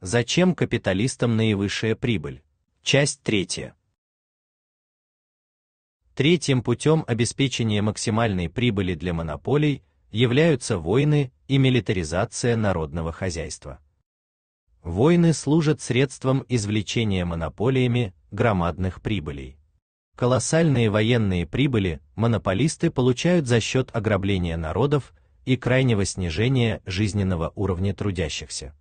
Зачем капиталистам наивысшая прибыль? Часть третья. Третьим путем обеспечения максимальной прибыли для монополий являются войны и милитаризация народного хозяйства. Войны служат средством извлечения монополиями громадных прибылей. Колоссальные военные прибыли монополисты получают за счет ограбления народов и крайнего снижения жизненного уровня трудящихся.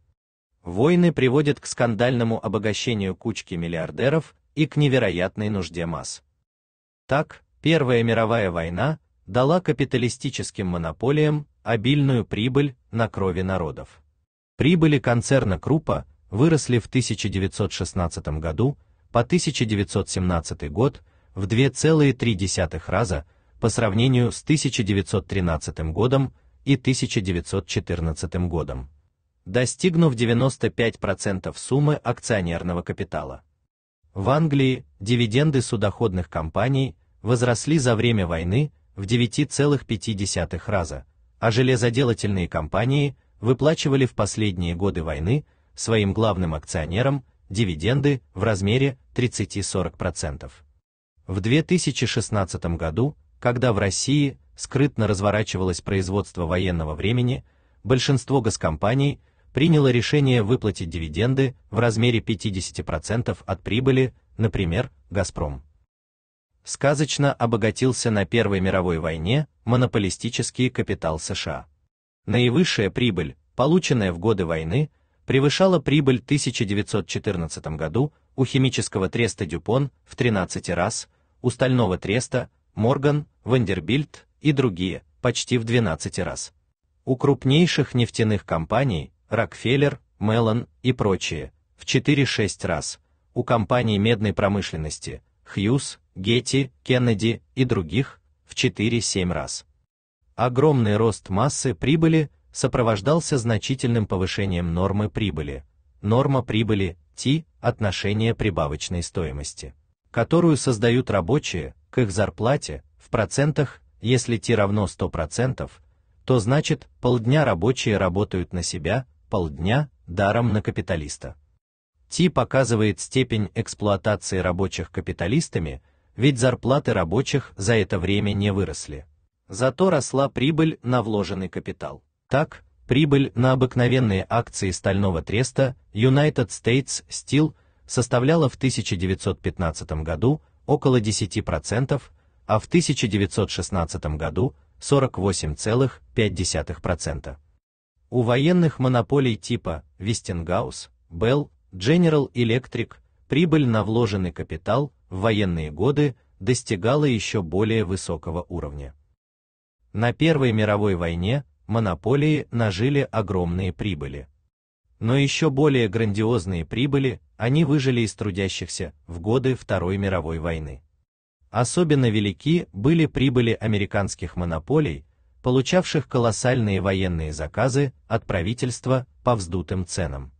Войны приводят к скандальному обогащению кучки миллиардеров и к невероятной нужде масс. Так, Первая мировая война дала капиталистическим монополиям обильную прибыль на крови народов. Прибыли концерна «Крупа» выросли в 1916 году по 1917 год в 2,3 раза по сравнению с 1913 годом и 1914 годом достигнув 95% суммы акционерного капитала. В Англии дивиденды судоходных компаний возросли за время войны в 9,5 раза, а железоделательные компании выплачивали в последние годы войны своим главным акционерам дивиденды в размере 30-40%. В 2016 году, когда в России скрытно разворачивалось производство военного времени, большинство госкомпаний приняло решение выплатить дивиденды в размере 50% от прибыли, например, Газпром. Сказочно обогатился на Первой мировой войне монополистический капитал США. Наивысшая прибыль, полученная в годы войны, превышала прибыль в 1914 году у химического треста Дюпон в 13 раз, у стального треста Морган, Вандербильт и другие почти в 12 раз. У крупнейших нефтяных компаний Рокфеллер, Меллон и прочие, в 4-6 раз, у компаний медной промышленности, Хьюз, Гетти, Кеннеди и других, в 4-7 раз. Огромный рост массы прибыли сопровождался значительным повышением нормы прибыли. Норма прибыли T отношение прибавочной стоимости, которую создают рабочие к их зарплате в процентах, если T равно 100%, то значит, полдня рабочие работают на себя, полдня даром на капиталиста. Ти показывает степень эксплуатации рабочих капиталистами, ведь зарплаты рабочих за это время не выросли. Зато росла прибыль на вложенный капитал. Так, прибыль на обыкновенные акции стального треста United States Steel составляла в 1915 году около 10%, а в 1916 году 48,5%. У военных монополий типа Вестингаус, Bell, General Electric прибыль на вложенный капитал в военные годы достигала еще более высокого уровня. На Первой мировой войне монополии нажили огромные прибыли. Но еще более грандиозные прибыли они выжили из трудящихся в годы Второй мировой войны. Особенно велики были прибыли американских монополий, получавших колоссальные военные заказы от правительства по вздутым ценам.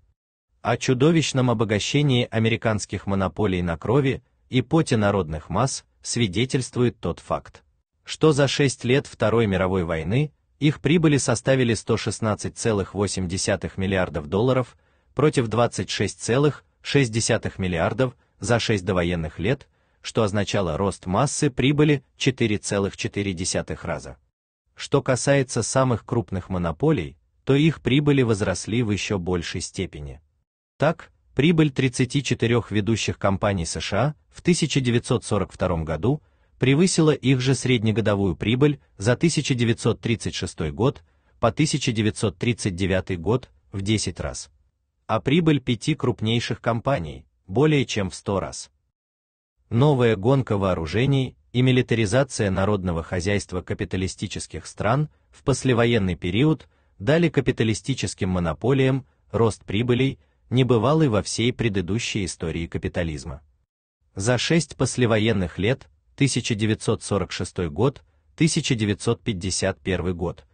О чудовищном обогащении американских монополий на крови и поте народных масс свидетельствует тот факт, что за 6 лет Второй мировой войны их прибыли составили 116,8 миллиардов долларов против 26,6 миллиардов за 6 довоенных лет, что означало рост массы прибыли 4,4 раза. Что касается самых крупных монополий, то их прибыли возросли в еще большей степени. Так, прибыль 34 ведущих компаний США в 1942 году превысила их же среднегодовую прибыль за 1936 год по 1939 год в 10 раз. А прибыль пяти крупнейших компаний более чем в 100 раз. Новая гонка вооружений и милитаризация народного хозяйства капиталистических стран в послевоенный период дали капиталистическим монополиям рост прибылей, небывалый во всей предыдущей истории капитализма. За шесть послевоенных лет 1946 год, 1951 год,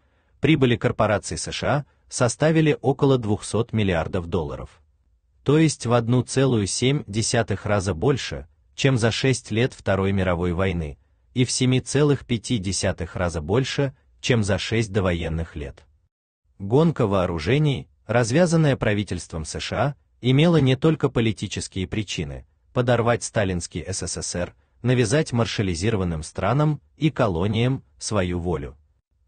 прибыли корпораций США составили около 200 миллиардов долларов. То есть в 1,7 раза больше, чем за 6 лет Второй мировой войны, и в 7,5 раза больше, чем за 6 довоенных лет. Гонка вооружений, развязанная правительством США, имела не только политические причины – подорвать сталинский СССР, навязать маршализированным странам и колониям свою волю.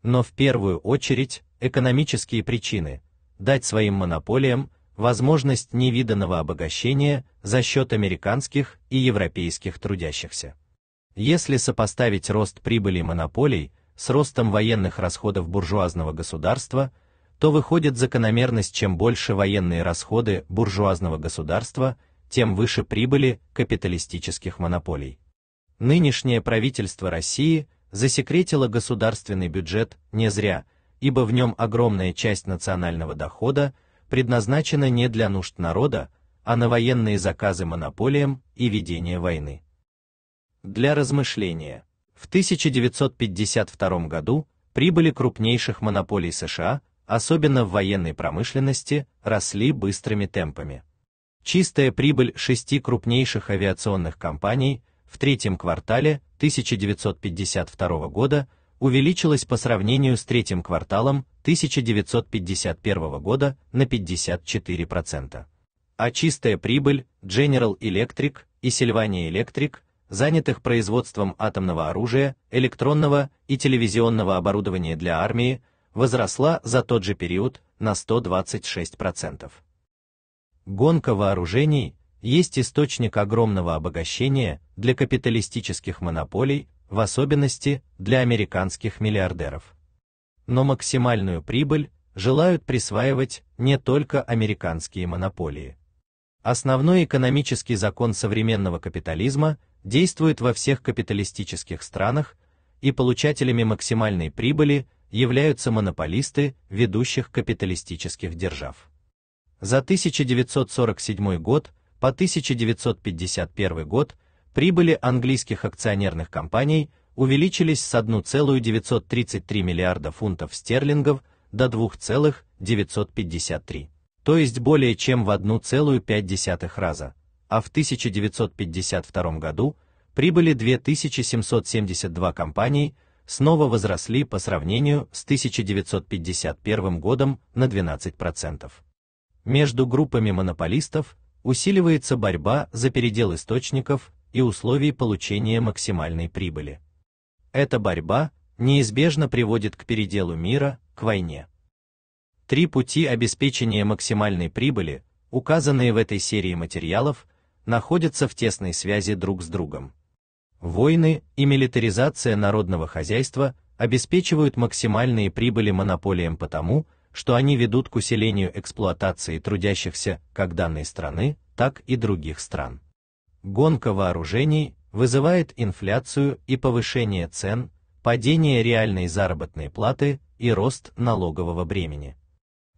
Но в первую очередь экономические причины – дать своим монополиям возможность невиданного обогащения за счет американских и европейских трудящихся. Если сопоставить рост прибыли монополий с ростом военных расходов буржуазного государства, то выходит закономерность, чем больше военные расходы буржуазного государства, тем выше прибыли капиталистических монополий. Нынешнее правительство России засекретило государственный бюджет не зря, ибо в нем огромная часть национального дохода – предназначена не для нужд народа, а на военные заказы монополиям и ведение войны. Для размышления. В 1952 году прибыли крупнейших монополий США, особенно в военной промышленности, росли быстрыми темпами. Чистая прибыль шести крупнейших авиационных компаний в третьем квартале 1952 года увеличилась по сравнению с третьим кварталом 1951 года на 54%. А чистая прибыль General Electric и Sylvania Electric, занятых производством атомного оружия, электронного и телевизионного оборудования для армии, возросла за тот же период на 126%. Гонка вооружений есть источник огромного обогащения для капиталистических монополий в особенности для американских миллиардеров. Но максимальную прибыль желают присваивать не только американские монополии. Основной экономический закон современного капитализма действует во всех капиталистических странах, и получателями максимальной прибыли являются монополисты ведущих капиталистических держав. За 1947 год по 1951 год прибыли английских акционерных компаний увеличились с 1,933 миллиарда фунтов стерлингов до 2,953, то есть более чем в 1,5 раза, а в 1952 году прибыли 2772 компаний снова возросли по сравнению с 1951 годом на 12%. Между группами монополистов усиливается борьба за передел источников и условий получения максимальной прибыли. Эта борьба неизбежно приводит к переделу мира, к войне. Три пути обеспечения максимальной прибыли, указанные в этой серии материалов, находятся в тесной связи друг с другом. Войны и милитаризация народного хозяйства обеспечивают максимальные прибыли монополиям потому, что они ведут к усилению эксплуатации трудящихся как данной страны, так и других стран гонка вооружений вызывает инфляцию и повышение цен, падение реальной заработной платы и рост налогового бремени.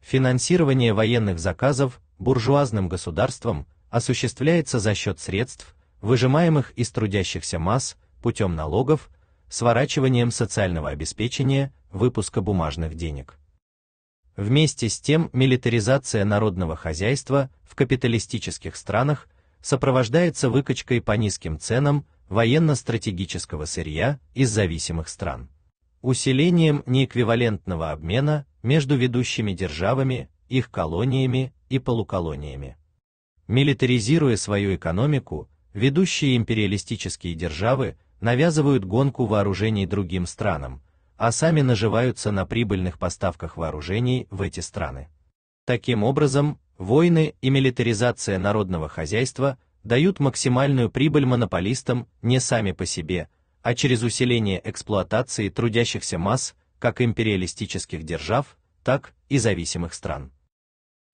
Финансирование военных заказов буржуазным государством осуществляется за счет средств, выжимаемых из трудящихся масс путем налогов, сворачиванием социального обеспечения, выпуска бумажных денег. Вместе с тем милитаризация народного хозяйства в капиталистических странах – сопровождается выкачкой по низким ценам военно-стратегического сырья из зависимых стран, усилением неэквивалентного обмена между ведущими державами, их колониями и полуколониями. Милитаризируя свою экономику, ведущие империалистические державы навязывают гонку вооружений другим странам, а сами наживаются на прибыльных поставках вооружений в эти страны. Таким образом, Войны и милитаризация народного хозяйства дают максимальную прибыль монополистам не сами по себе, а через усиление эксплуатации трудящихся масс как империалистических держав, так и зависимых стран.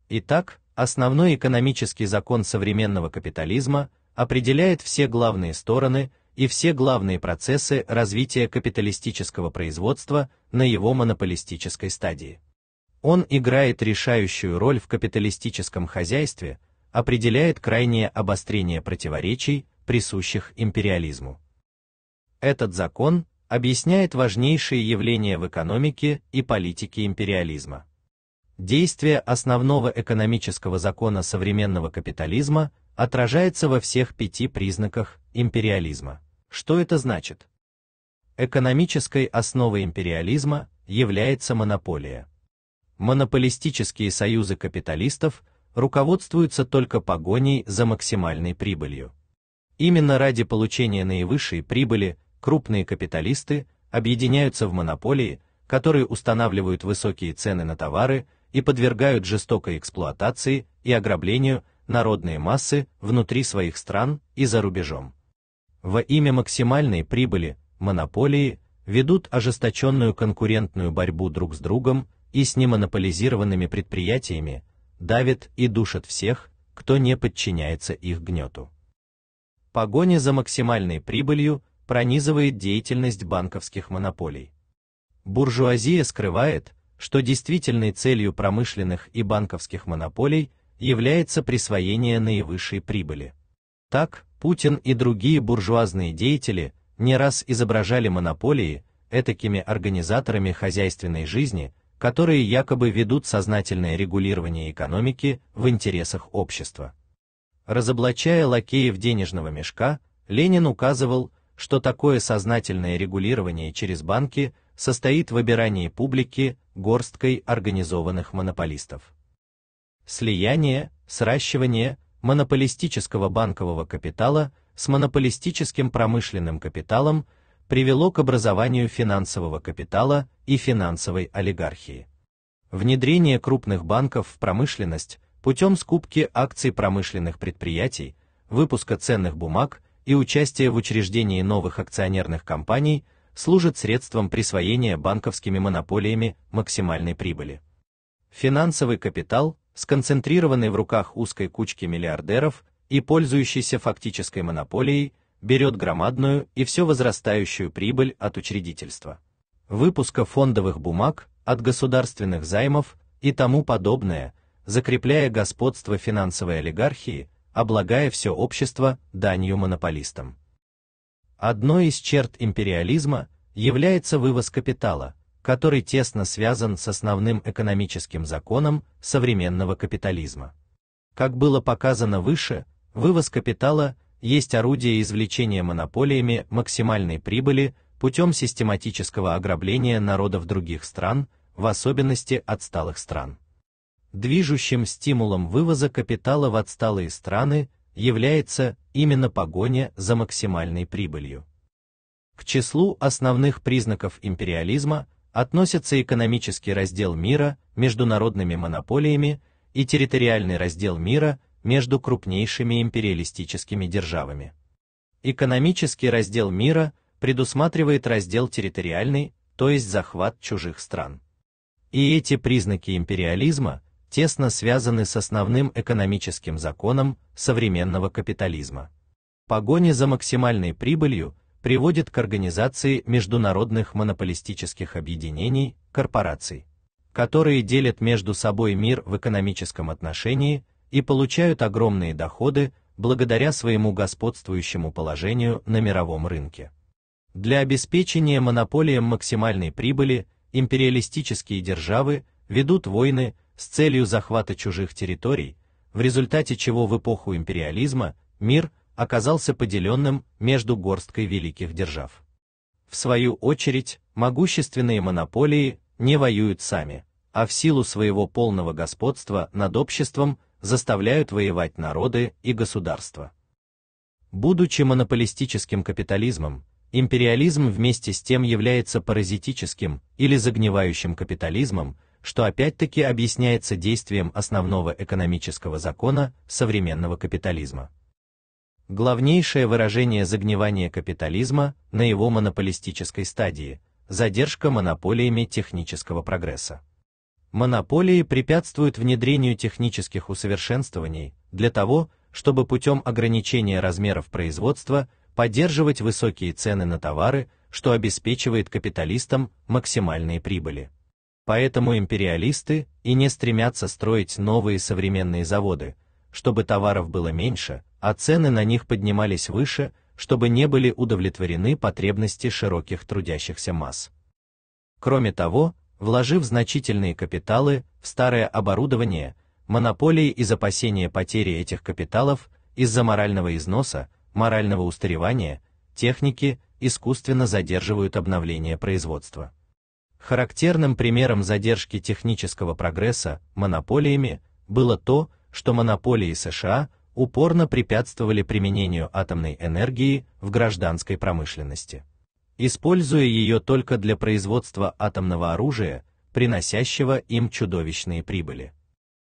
Итак, основной экономический закон современного капитализма определяет все главные стороны и все главные процессы развития капиталистического производства на его монополистической стадии. Он играет решающую роль в капиталистическом хозяйстве, определяет крайнее обострение противоречий, присущих империализму. Этот закон объясняет важнейшие явления в экономике и политике империализма. Действие основного экономического закона современного капитализма отражается во всех пяти признаках империализма. Что это значит? Экономической основой империализма является монополия монополистические союзы капиталистов руководствуются только погоней за максимальной прибылью. Именно ради получения наивысшей прибыли крупные капиталисты объединяются в монополии, которые устанавливают высокие цены на товары и подвергают жестокой эксплуатации и ограблению народные массы внутри своих стран и за рубежом. Во имя максимальной прибыли монополии ведут ожесточенную конкурентную борьбу друг с другом и с немонополизированными предприятиями, давят и душат всех, кто не подчиняется их гнету. Погоня за максимальной прибылью пронизывает деятельность банковских монополий. Буржуазия скрывает, что действительной целью промышленных и банковских монополий является присвоение наивысшей прибыли. Так, Путин и другие буржуазные деятели не раз изображали монополии этакими организаторами хозяйственной жизни, которые якобы ведут сознательное регулирование экономики в интересах общества. Разоблачая лакеев денежного мешка, Ленин указывал, что такое сознательное регулирование через банки состоит в обирании публики горсткой организованных монополистов. Слияние, сращивание монополистического банкового капитала с монополистическим промышленным капиталом – привело к образованию финансового капитала и финансовой олигархии. Внедрение крупных банков в промышленность путем скупки акций промышленных предприятий, выпуска ценных бумаг и участия в учреждении новых акционерных компаний служит средством присвоения банковскими монополиями максимальной прибыли. Финансовый капитал, сконцентрированный в руках узкой кучки миллиардеров и пользующийся фактической монополией, берет громадную и все возрастающую прибыль от учредительства, выпуска фондовых бумаг, от государственных займов и тому подобное, закрепляя господство финансовой олигархии, облагая все общество данью монополистам. Одной из черт империализма является вывоз капитала, который тесно связан с основным экономическим законом современного капитализма. Как было показано выше, вывоз капитала есть орудие извлечения монополиями максимальной прибыли путем систематического ограбления народов других стран, в особенности отсталых стран. Движущим стимулом вывоза капитала в отсталые страны является именно погоня за максимальной прибылью. К числу основных признаков империализма относятся экономический раздел мира международными монополиями и территориальный раздел мира между крупнейшими империалистическими державами. Экономический раздел мира предусматривает раздел территориальный, то есть захват чужих стран. И эти признаки империализма тесно связаны с основным экономическим законом современного капитализма. Погоня за максимальной прибылью приводит к организации международных монополистических объединений, корпораций, которые делят между собой мир в экономическом отношении и получают огромные доходы благодаря своему господствующему положению на мировом рынке. Для обеспечения монополиям максимальной прибыли империалистические державы ведут войны с целью захвата чужих территорий, в результате чего в эпоху империализма мир оказался поделенным между горсткой великих держав. В свою очередь, могущественные монополии не воюют сами, а в силу своего полного господства над обществом заставляют воевать народы и государства. Будучи монополистическим капитализмом, империализм вместе с тем является паразитическим или загнивающим капитализмом, что опять-таки объясняется действием основного экономического закона современного капитализма. Главнейшее выражение загнивания капитализма на его монополистической стадии задержка монополиями технического прогресса. Монополии препятствуют внедрению технических усовершенствований для того, чтобы путем ограничения размеров производства поддерживать высокие цены на товары, что обеспечивает капиталистам максимальные прибыли. Поэтому империалисты и не стремятся строить новые современные заводы, чтобы товаров было меньше, а цены на них поднимались выше, чтобы не были удовлетворены потребности широких трудящихся масс. Кроме того, вложив значительные капиталы в старое оборудование, монополии и опасения потери этих капиталов из-за морального износа, морального устаревания, техники искусственно задерживают обновление производства. Характерным примером задержки технического прогресса монополиями было то, что монополии США упорно препятствовали применению атомной энергии в гражданской промышленности используя ее только для производства атомного оружия, приносящего им чудовищные прибыли.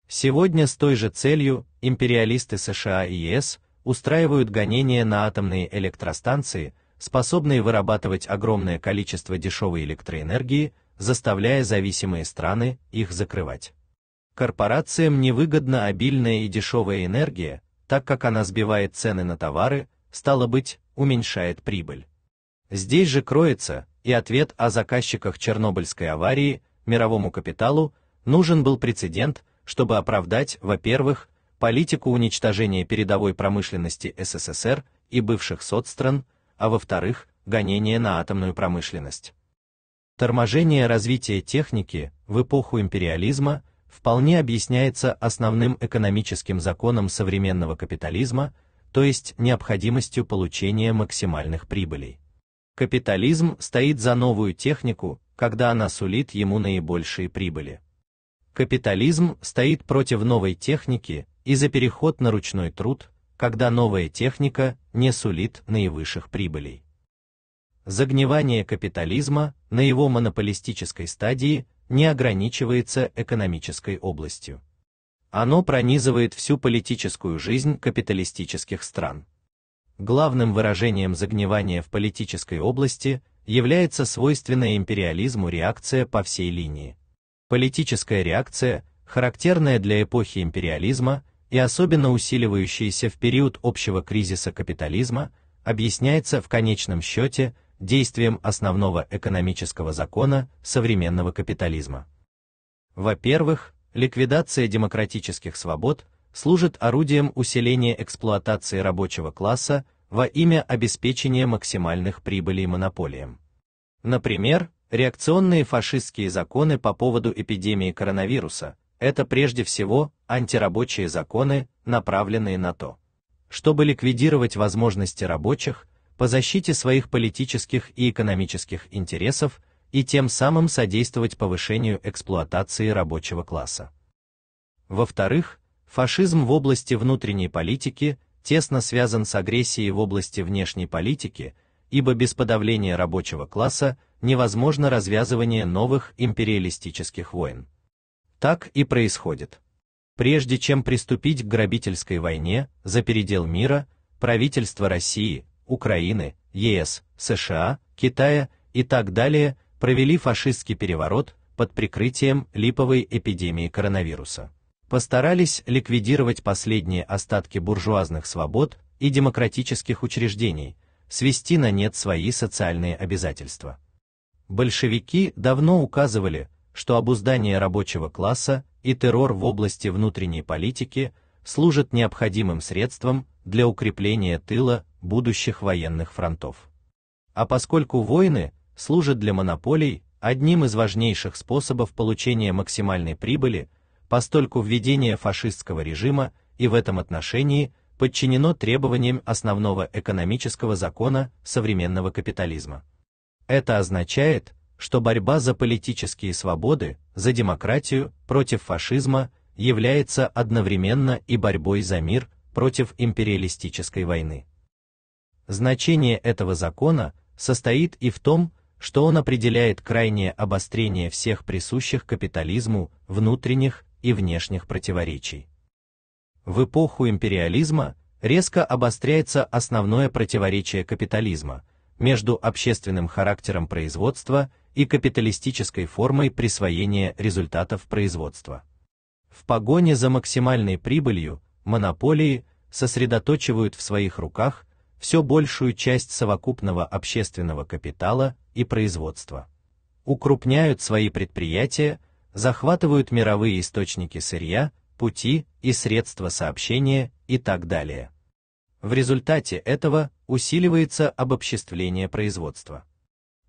Сегодня с той же целью империалисты США и ЕС устраивают гонения на атомные электростанции, способные вырабатывать огромное количество дешевой электроэнергии, заставляя зависимые страны их закрывать. Корпорациям невыгодна обильная и дешевая энергия, так как она сбивает цены на товары, стало быть, уменьшает прибыль. Здесь же кроется и ответ о заказчиках Чернобыльской аварии, мировому капиталу, нужен был прецедент, чтобы оправдать, во-первых, политику уничтожения передовой промышленности СССР и бывших соцстран, а во-вторых, гонение на атомную промышленность. Торможение развития техники в эпоху империализма вполне объясняется основным экономическим законом современного капитализма, то есть необходимостью получения максимальных прибылей. Капитализм стоит за новую технику, когда она сулит ему наибольшие прибыли. Капитализм стоит против новой техники и за переход на ручной труд, когда новая техника не сулит наивысших прибылей. Загнивание капитализма на его монополистической стадии не ограничивается экономической областью. Оно пронизывает всю политическую жизнь капиталистических стран. Главным выражением загнивания в политической области является свойственная империализму реакция по всей линии. Политическая реакция, характерная для эпохи империализма и особенно усиливающаяся в период общего кризиса капитализма, объясняется в конечном счете действием основного экономического закона современного капитализма. Во-первых, ликвидация демократических свобод – служит орудием усиления эксплуатации рабочего класса во имя обеспечения максимальных прибылей монополиям. Например, реакционные фашистские законы по поводу эпидемии коронавируса – это прежде всего антирабочие законы, направленные на то, чтобы ликвидировать возможности рабочих по защите своих политических и экономических интересов и тем самым содействовать повышению эксплуатации рабочего класса. Во-вторых, Фашизм в области внутренней политики тесно связан с агрессией в области внешней политики, ибо без подавления рабочего класса невозможно развязывание новых империалистических войн. Так и происходит. Прежде чем приступить к грабительской войне за передел мира, правительства России, Украины, ЕС, США, Китая и так далее провели фашистский переворот под прикрытием липовой эпидемии коронавируса постарались ликвидировать последние остатки буржуазных свобод и демократических учреждений, свести на нет свои социальные обязательства. Большевики давно указывали, что обуздание рабочего класса и террор в области внутренней политики служат необходимым средством для укрепления тыла будущих военных фронтов. А поскольку войны служат для монополий одним из важнейших способов получения максимальной прибыли, постольку введение фашистского режима и в этом отношении подчинено требованиям основного экономического закона современного капитализма. Это означает, что борьба за политические свободы, за демократию, против фашизма является одновременно и борьбой за мир против империалистической войны. Значение этого закона состоит и в том, что он определяет крайнее обострение всех присущих капитализму внутренних и внешних противоречий. В эпоху империализма резко обостряется основное противоречие капитализма между общественным характером производства и капиталистической формой присвоения результатов производства. В погоне за максимальной прибылью монополии сосредоточивают в своих руках все большую часть совокупного общественного капитала и производства. Укрупняют свои предприятия, захватывают мировые источники сырья, пути и средства сообщения и так далее. В результате этого усиливается обобществление производства.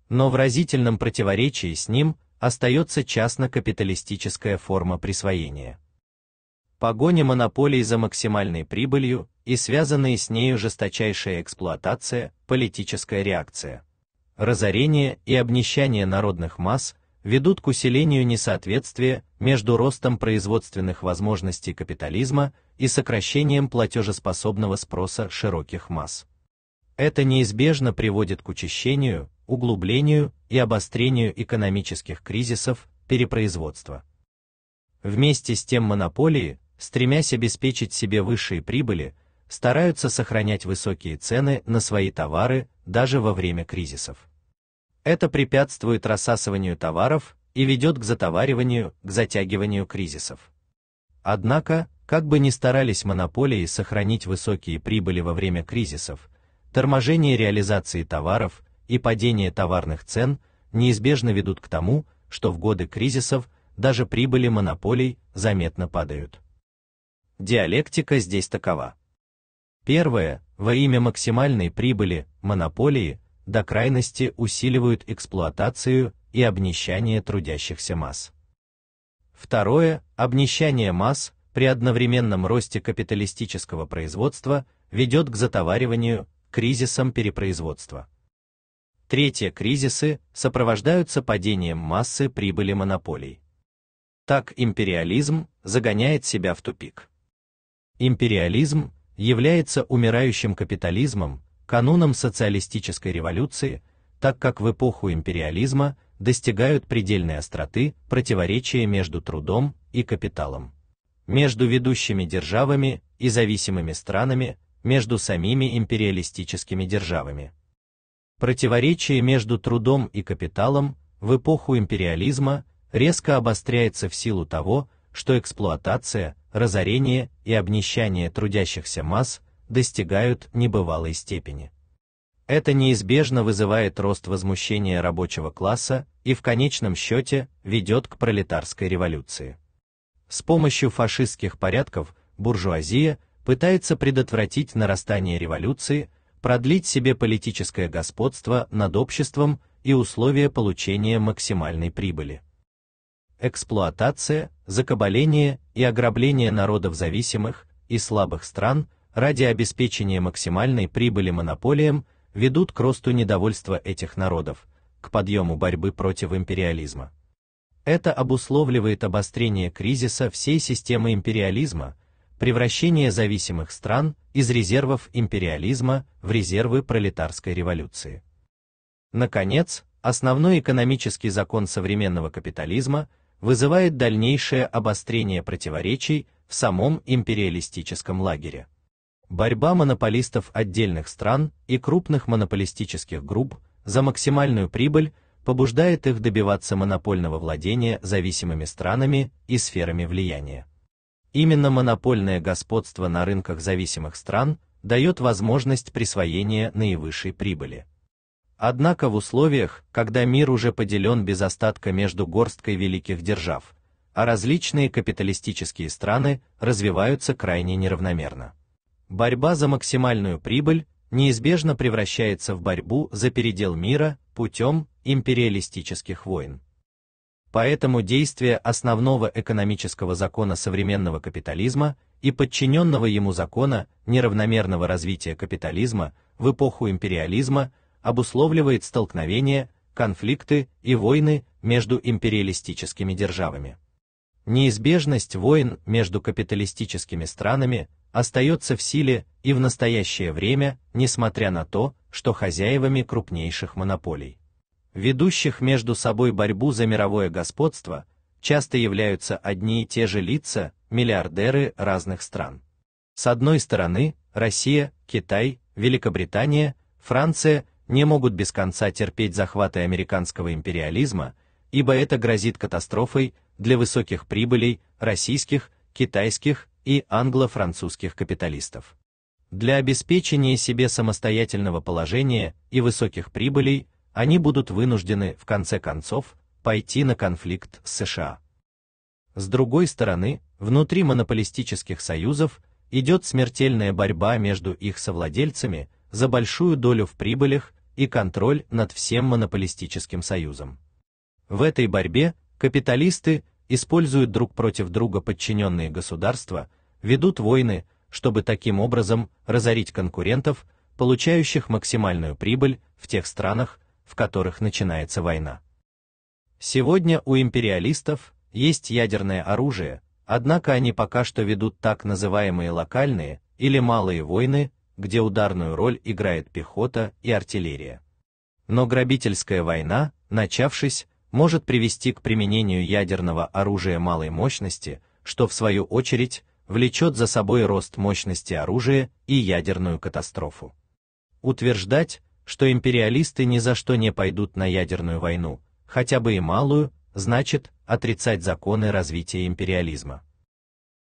Но в разительном противоречии с ним остается частно-капиталистическая форма присвоения. Погоня монополий за максимальной прибылью и связанные с нею жесточайшая эксплуатация, политическая реакция, разорение и обнищание народных масс ведут к усилению несоответствия между ростом производственных возможностей капитализма и сокращением платежеспособного спроса широких масс. Это неизбежно приводит к учащению, углублению и обострению экономических кризисов, перепроизводства. Вместе с тем монополии, стремясь обеспечить себе высшие прибыли, стараются сохранять высокие цены на свои товары даже во время кризисов. Это препятствует рассасыванию товаров и ведет к затовариванию, к затягиванию кризисов. Однако, как бы ни старались монополии сохранить высокие прибыли во время кризисов, торможение реализации товаров и падение товарных цен неизбежно ведут к тому, что в годы кризисов даже прибыли монополий заметно падают. Диалектика здесь такова. Первое, во имя максимальной прибыли, монополии до крайности усиливают эксплуатацию и обнищание трудящихся масс. Второе обнищание масс при одновременном росте капиталистического производства ведет к затовариванию, кризисам перепроизводства. Третье кризисы сопровождаются падением массы прибыли монополий. Так империализм загоняет себя в тупик. Империализм является умирающим капитализмом, канунам социалистической революции, так как в эпоху империализма достигают предельной остроты противоречия между трудом и капиталом, между ведущими державами и зависимыми странами, между самими империалистическими державами. Противоречие между трудом и капиталом в эпоху империализма резко обостряется в силу того, что эксплуатация, разорение и обнищание трудящихся масс достигают небывалой степени. Это неизбежно вызывает рост возмущения рабочего класса и в конечном счете ведет к пролетарской революции. С помощью фашистских порядков буржуазия пытается предотвратить нарастание революции, продлить себе политическое господство над обществом и условия получения максимальной прибыли. Эксплуатация, закабаление и ограбление народов зависимых и слабых стран – ради обеспечения максимальной прибыли монополиям ведут к росту недовольства этих народов, к подъему борьбы против империализма. Это обусловливает обострение кризиса всей системы империализма, превращение зависимых стран из резервов империализма в резервы пролетарской революции. Наконец, основной экономический закон современного капитализма вызывает дальнейшее обострение противоречий в самом империалистическом лагере. Борьба монополистов отдельных стран и крупных монополистических групп за максимальную прибыль побуждает их добиваться монопольного владения зависимыми странами и сферами влияния. Именно монопольное господство на рынках зависимых стран дает возможность присвоения наивысшей прибыли. Однако в условиях, когда мир уже поделен без остатка между горсткой великих держав, а различные капиталистические страны развиваются крайне неравномерно. Борьба за максимальную прибыль неизбежно превращается в борьбу за передел мира путем империалистических войн. Поэтому действие основного экономического закона современного капитализма и подчиненного ему закона неравномерного развития капитализма в эпоху империализма обусловливает столкновения, конфликты и войны между империалистическими державами. Неизбежность войн между капиталистическими странами остается в силе и в настоящее время, несмотря на то, что хозяевами крупнейших монополий, ведущих между собой борьбу за мировое господство, часто являются одни и те же лица, миллиардеры разных стран. С одной стороны, Россия, Китай, Великобритания, Франция не могут без конца терпеть захваты американского империализма, ибо это грозит катастрофой для высоких прибылей российских, китайских и англо-французских капиталистов. Для обеспечения себе самостоятельного положения и высоких прибылей они будут вынуждены, в конце концов, пойти на конфликт с США. С другой стороны, внутри монополистических союзов идет смертельная борьба между их совладельцами за большую долю в прибылях и контроль над всем монополистическим союзом. В этой борьбе капиталисты используют друг против друга подчиненные государства, ведут войны, чтобы таким образом разорить конкурентов, получающих максимальную прибыль в тех странах, в которых начинается война. Сегодня у империалистов есть ядерное оружие, однако они пока что ведут так называемые локальные или малые войны, где ударную роль играет пехота и артиллерия. Но грабительская война, начавшись, может привести к применению ядерного оружия малой мощности, что в свою очередь влечет за собой рост мощности оружия и ядерную катастрофу. Утверждать, что империалисты ни за что не пойдут на ядерную войну, хотя бы и малую, значит отрицать законы развития империализма.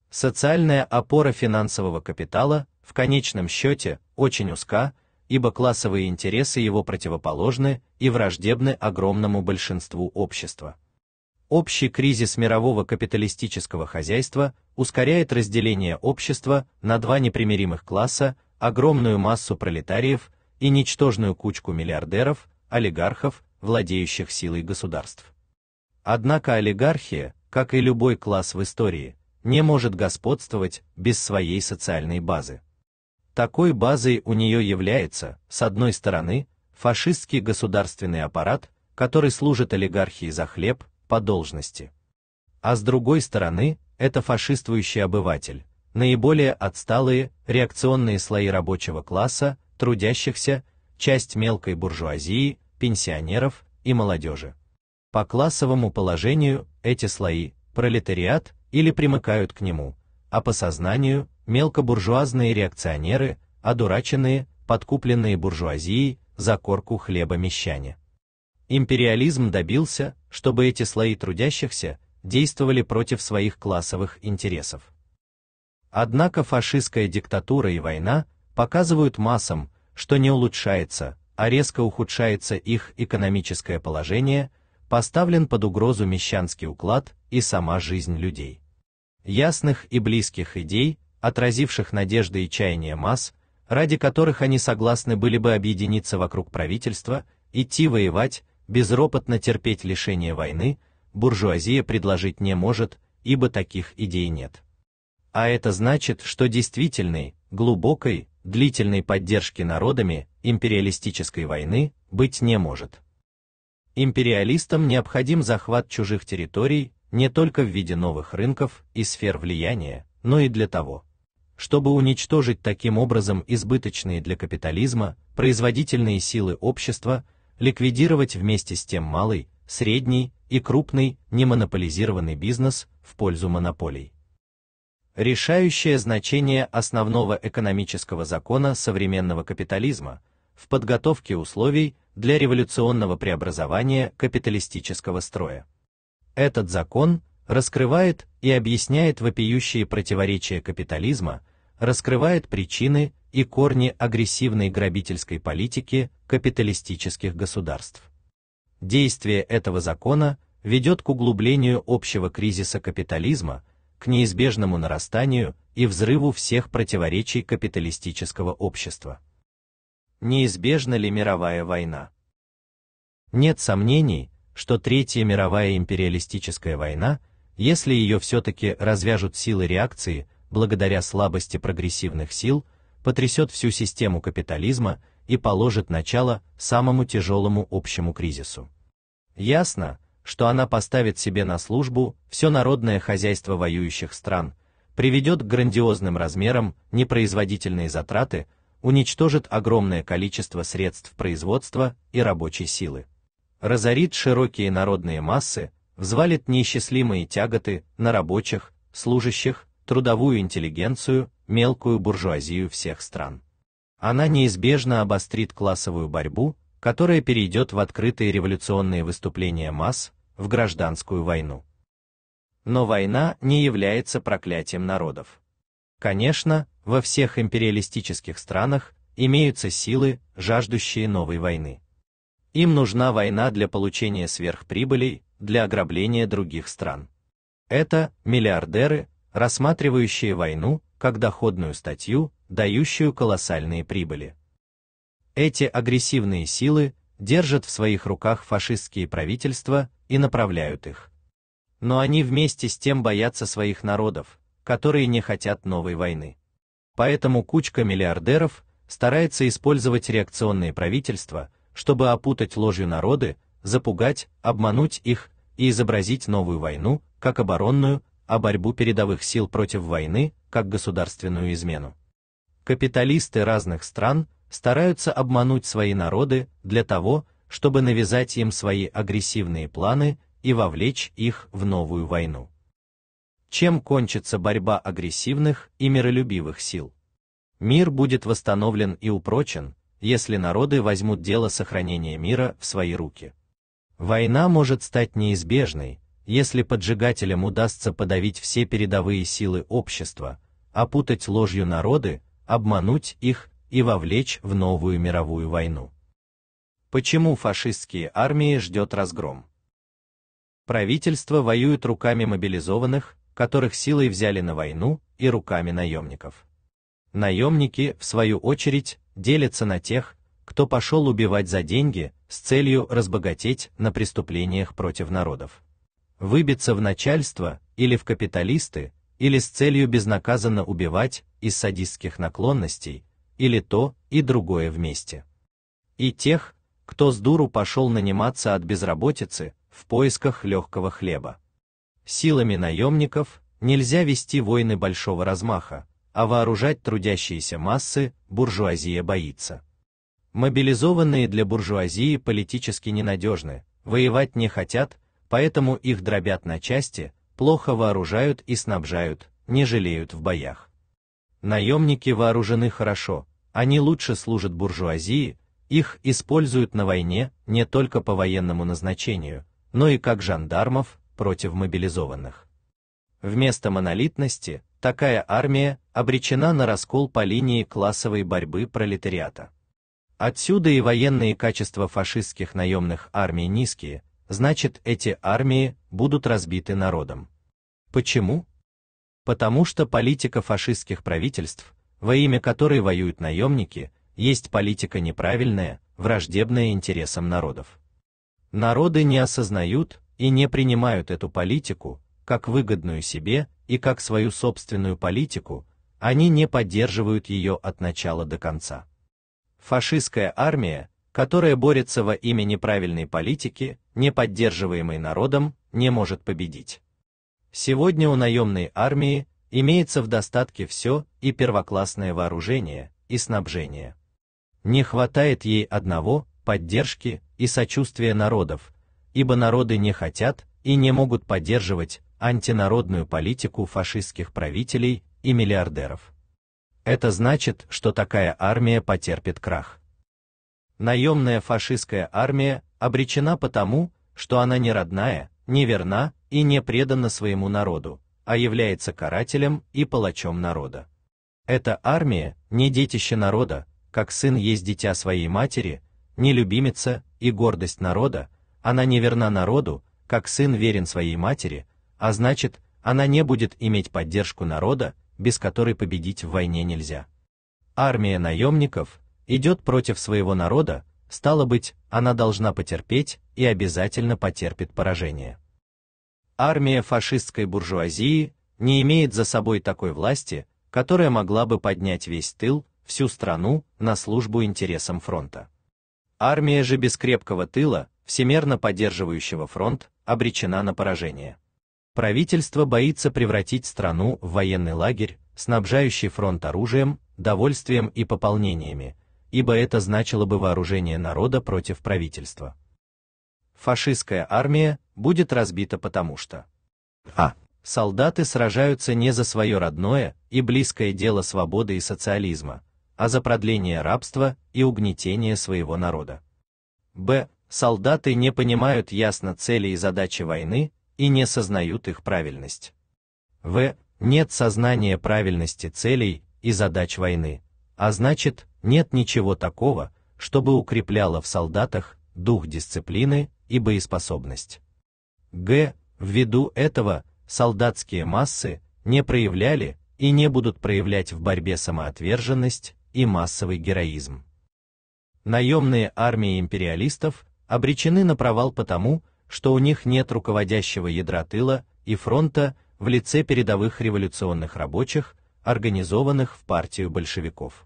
Социальная опора финансового капитала в конечном счете очень узка, ибо классовые интересы его противоположны и враждебны огромному большинству общества. Общий кризис мирового капиталистического хозяйства ускоряет разделение общества на два непримиримых класса, огромную массу пролетариев и ничтожную кучку миллиардеров, олигархов, владеющих силой государств. Однако олигархия, как и любой класс в истории, не может господствовать без своей социальной базы. Такой базой у нее является, с одной стороны, фашистский государственный аппарат, который служит олигархии за хлеб по должности. А с другой стороны, это фашиствующий обыватель, наиболее отсталые реакционные слои рабочего класса, трудящихся, часть мелкой буржуазии, пенсионеров и молодежи. По классовому положению эти слои пролетариат или примыкают к нему, а по сознанию мелкобуржуазные реакционеры, одураченные, подкупленные буржуазией за корку хлеба мещане. Империализм добился, чтобы эти слои трудящихся действовали против своих классовых интересов. Однако фашистская диктатура и война показывают массам, что не улучшается, а резко ухудшается их экономическое положение, поставлен под угрозу мещанский уклад и сама жизнь людей. Ясных и близких идей отразивших надежды и чаяния масс, ради которых они согласны были бы объединиться вокруг правительства, идти воевать, безропотно терпеть лишение войны, буржуазия предложить не может, ибо таких идей нет. А это значит, что действительной, глубокой, длительной поддержки народами империалистической войны быть не может. Империалистам необходим захват чужих территорий не только в виде новых рынков и сфер влияния, но и для того, чтобы уничтожить таким образом избыточные для капитализма производительные силы общества, ликвидировать вместе с тем малый, средний и крупный немонополизированный бизнес в пользу монополий. Решающее значение основного экономического закона современного капитализма в подготовке условий для революционного преобразования капиталистического строя. Этот закон раскрывает и объясняет вопиющие противоречия капитализма раскрывает причины и корни агрессивной грабительской политики капиталистических государств. Действие этого закона ведет к углублению общего кризиса капитализма, к неизбежному нарастанию и взрыву всех противоречий капиталистического общества. Неизбежна ли мировая война? Нет сомнений, что Третья мировая империалистическая война, если ее все-таки развяжут силы реакции, благодаря слабости прогрессивных сил, потрясет всю систему капитализма и положит начало самому тяжелому общему кризису. Ясно, что она поставит себе на службу все народное хозяйство воюющих стран, приведет к грандиозным размерам непроизводительные затраты, уничтожит огромное количество средств производства и рабочей силы. Разорит широкие народные массы, взвалит неисчислимые тяготы на рабочих, служащих, трудовую интеллигенцию, мелкую буржуазию всех стран. Она неизбежно обострит классовую борьбу, которая перейдет в открытые революционные выступления масс, в гражданскую войну. Но война не является проклятием народов. Конечно, во всех империалистических странах имеются силы, жаждущие новой войны. Им нужна война для получения сверхприбылей, для ограбления других стран. Это миллиардеры, рассматривающие войну как доходную статью, дающую колоссальные прибыли. Эти агрессивные силы держат в своих руках фашистские правительства и направляют их. Но они вместе с тем боятся своих народов, которые не хотят новой войны. Поэтому кучка миллиардеров старается использовать реакционные правительства, чтобы опутать ложью народы, запугать, обмануть их и изобразить новую войну как оборонную, а борьбу передовых сил против войны как государственную измену. Капиталисты разных стран стараются обмануть свои народы для того, чтобы навязать им свои агрессивные планы и вовлечь их в новую войну. Чем кончится борьба агрессивных и миролюбивых сил? Мир будет восстановлен и упрочен, если народы возьмут дело сохранения мира в свои руки. Война может стать неизбежной, если поджигателям удастся подавить все передовые силы общества, опутать ложью народы, обмануть их и вовлечь в новую мировую войну. Почему фашистские армии ждет разгром? Правительство воюет руками мобилизованных, которых силой взяли на войну, и руками наемников. Наемники, в свою очередь, делятся на тех, кто пошел убивать за деньги с целью разбогатеть на преступлениях против народов выбиться в начальство или в капиталисты, или с целью безнаказанно убивать из садистских наклонностей, или то и другое вместе. И тех, кто с дуру пошел наниматься от безработицы в поисках легкого хлеба. Силами наемников нельзя вести войны большого размаха, а вооружать трудящиеся массы буржуазия боится. Мобилизованные для буржуазии политически ненадежны, воевать не хотят, поэтому их дробят на части, плохо вооружают и снабжают, не жалеют в боях. Наемники вооружены хорошо, они лучше служат буржуазии, их используют на войне не только по военному назначению, но и как жандармов против мобилизованных. Вместо монолитности такая армия обречена на раскол по линии классовой борьбы пролетариата. Отсюда и военные качества фашистских наемных армий низкие, значит эти армии будут разбиты народом. Почему? Потому что политика фашистских правительств, во имя которой воюют наемники, есть политика неправильная, враждебная интересам народов. Народы не осознают и не принимают эту политику как выгодную себе и как свою собственную политику, они не поддерживают ее от начала до конца. Фашистская армия которая борется во имя неправильной политики, не поддерживаемой народом, не может победить. Сегодня у наемной армии имеется в достатке все и первоклассное вооружение, и снабжение. Не хватает ей одного – поддержки и сочувствия народов, ибо народы не хотят и не могут поддерживать антинародную политику фашистских правителей и миллиардеров. Это значит, что такая армия потерпит крах. Наёмная фашистская армия обречена потому, что она не родная, не верна и не предана своему народу, а является карателем и палачом народа. Эта армия не детище народа, как сын есть дитя своей матери, не любимица и гордость народа, она не верна народу, как сын верен своей матери, а значит, она не будет иметь поддержку народа, без которой победить в войне нельзя. Армия наёмников идет против своего народа, стало быть, она должна потерпеть и обязательно потерпит поражение. Армия фашистской буржуазии не имеет за собой такой власти, которая могла бы поднять весь тыл, всю страну на службу интересам фронта. Армия же без крепкого тыла, всемерно поддерживающего фронт, обречена на поражение. Правительство боится превратить страну в военный лагерь, снабжающий фронт оружием, довольствием и пополнениями, ибо это значило бы вооружение народа против правительства. Фашистская армия будет разбита потому что а. Солдаты сражаются не за свое родное и близкое дело свободы и социализма, а за продление рабства и угнетение своего народа. Б. Солдаты не понимают ясно цели и задачи войны и не сознают их правильность. В. Нет сознания правильности целей и задач войны, а значит, нет ничего такого, чтобы укрепляло в солдатах дух дисциплины и боеспособность. Г. Ввиду этого солдатские массы не проявляли и не будут проявлять в борьбе самоотверженность и массовый героизм. Наёмные армии империалистов обречены на провал потому, что у них нет руководящего ядра тыла и фронта в лице передовых революционных рабочих, организованных в партию большевиков.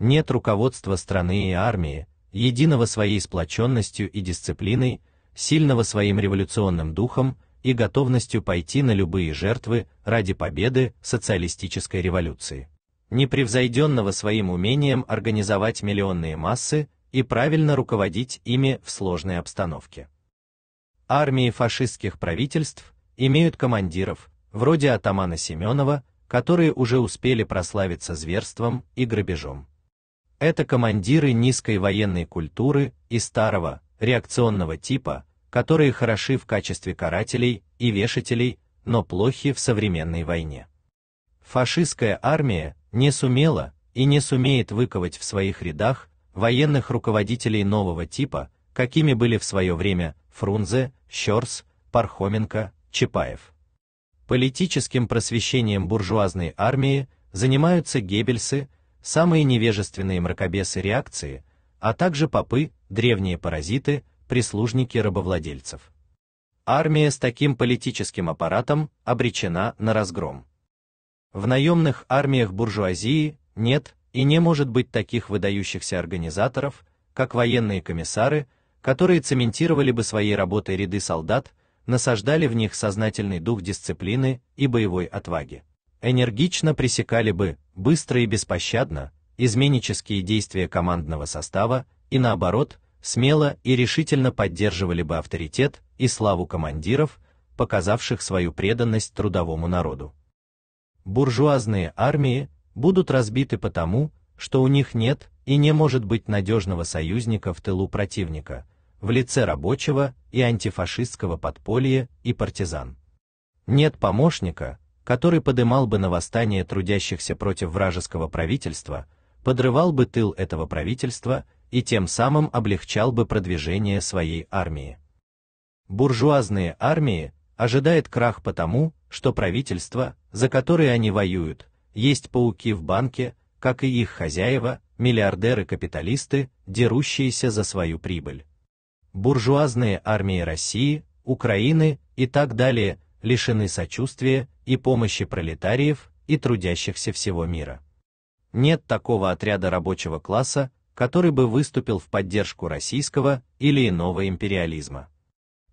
Нет руководства страны и армии, единого своей сплоченностью и дисциплиной, сильного своим революционным духом и готовностью пойти на любые жертвы ради победы социалистической революции. Непревзойденного своим умением организовать миллионные массы и правильно руководить ими в сложной обстановке. Армии фашистских правительств имеют командиров, вроде атамана Семенова, которые уже успели прославиться зверством и грабежом. Это командиры низкой военной культуры и старого, реакционного типа, которые хороши в качестве карателей и вешателей, но плохи в современной войне. Фашистская армия не сумела и не сумеет выковать в своих рядах военных руководителей нового типа, какими были в свое время Фрунзе, Щорс, Пархоменко, Чапаев. Политическим просвещением буржуазной армии занимаются Геббельсы, самые невежественные мракобесы реакции, а также попы, древние паразиты, прислужники рабовладельцев. Армия с таким политическим аппаратом обречена на разгром. В наемных армиях буржуазии нет и не может быть таких выдающихся организаторов, как военные комиссары, которые цементировали бы своей работой ряды солдат, насаждали в них сознательный дух дисциплины и боевой отваги энергично пресекали бы, быстро и беспощадно, изменнические действия командного состава и наоборот, смело и решительно поддерживали бы авторитет и славу командиров, показавших свою преданность трудовому народу. Буржуазные армии будут разбиты потому, что у них нет и не может быть надежного союзника в тылу противника, в лице рабочего и антифашистского подполья и партизан. Нет помощника, который подымал бы на восстание трудящихся против вражеского правительства, подрывал бы тыл этого правительства и тем самым облегчал бы продвижение своей армии. Буржуазные армии ожидает крах потому, что правительство, за которое они воюют, есть пауки в банке, как и их хозяева, миллиардеры-капиталисты, дерущиеся за свою прибыль. Буржуазные армии России, Украины и так далее лишены сочувствия и помощи пролетариев и трудящихся всего мира. Нет такого отряда рабочего класса, который бы выступил в поддержку российского или иного империализма.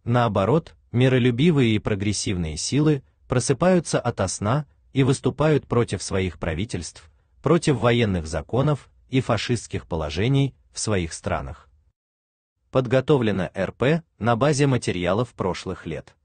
Наоборот, миролюбивые и прогрессивные силы просыпаются ото сна и выступают против своих правительств, против военных законов и фашистских положений в своих странах. Подготовлено РП на базе материалов прошлых лет.